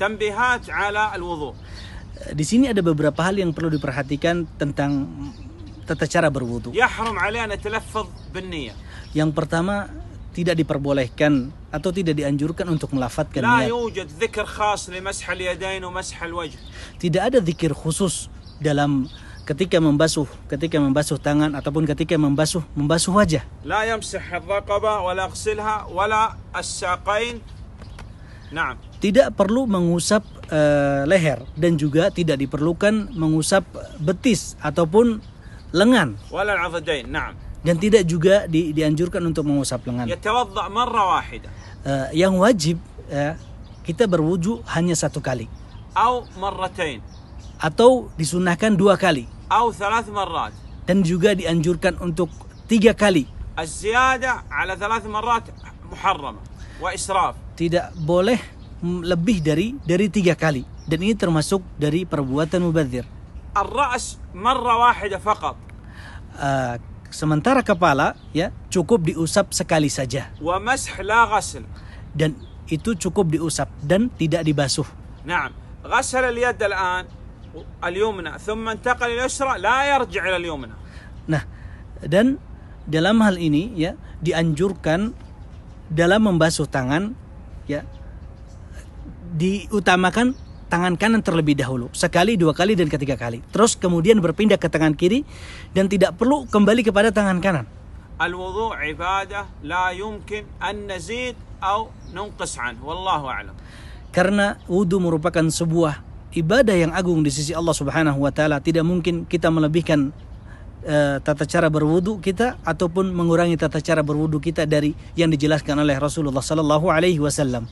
Tambihat ala al-wudu. Di sini ada beberapa hal yang perlu diperhatikan tentang tata cara berwudu. Yahram alaina talaffuz binniyah. Yang pertama, tidak diperbolehkan atau tidak dianjurkan untuk melafatkan niat. Tidak ada zikir khusus dalam ketika membasuh, ketika membasuh tangan ataupun ketika membasuh membasuh wajah. La yamsih ad-raqaba wa la aghsilha wa la as-saqain. Naam tidak perlu mengusap e, leher dan juga tidak diperlukan mengusap betis ataupun lengan. Dan tidak juga di, dianjurkan untuk mengusap lengan. E, yang wajib e, kita berwujud hanya satu kali. Atau disunahkan dua kali. Dan juga dianjurkan untuk tiga kali. Tidak boleh lebih dari dari tiga kali dan ini termasuk dari perbuatan mubazir. Ar-ra's marra wahida faqat. Uh, sementara kepala ya cukup diusap sekali saja. Wa mash la ghasl. Dan itu cukup diusap dan tidak dibasuh. Naam. غسل اليد الآن thumma ثم انتقل إلى la لا يرجع إلى yumna Nah, dan dalam hal ini ya dianjurkan dalam membasuh tangan ya diutamakan tangan kanan terlebih dahulu sekali dua kali dan ketiga kali terus kemudian berpindah ke tangan kiri dan tidak perlu kembali kepada tangan kanan Wallahu a'lam. karena wudhu merupakan sebuah ibadah yang agung di sisi Allah Subhanahu wa taala tidak mungkin kita melebihkan eh, tata cara berwudhu kita ataupun mengurangi tata cara berwudhu kita dari yang dijelaskan oleh Rasulullah sallallahu alaihi wasallam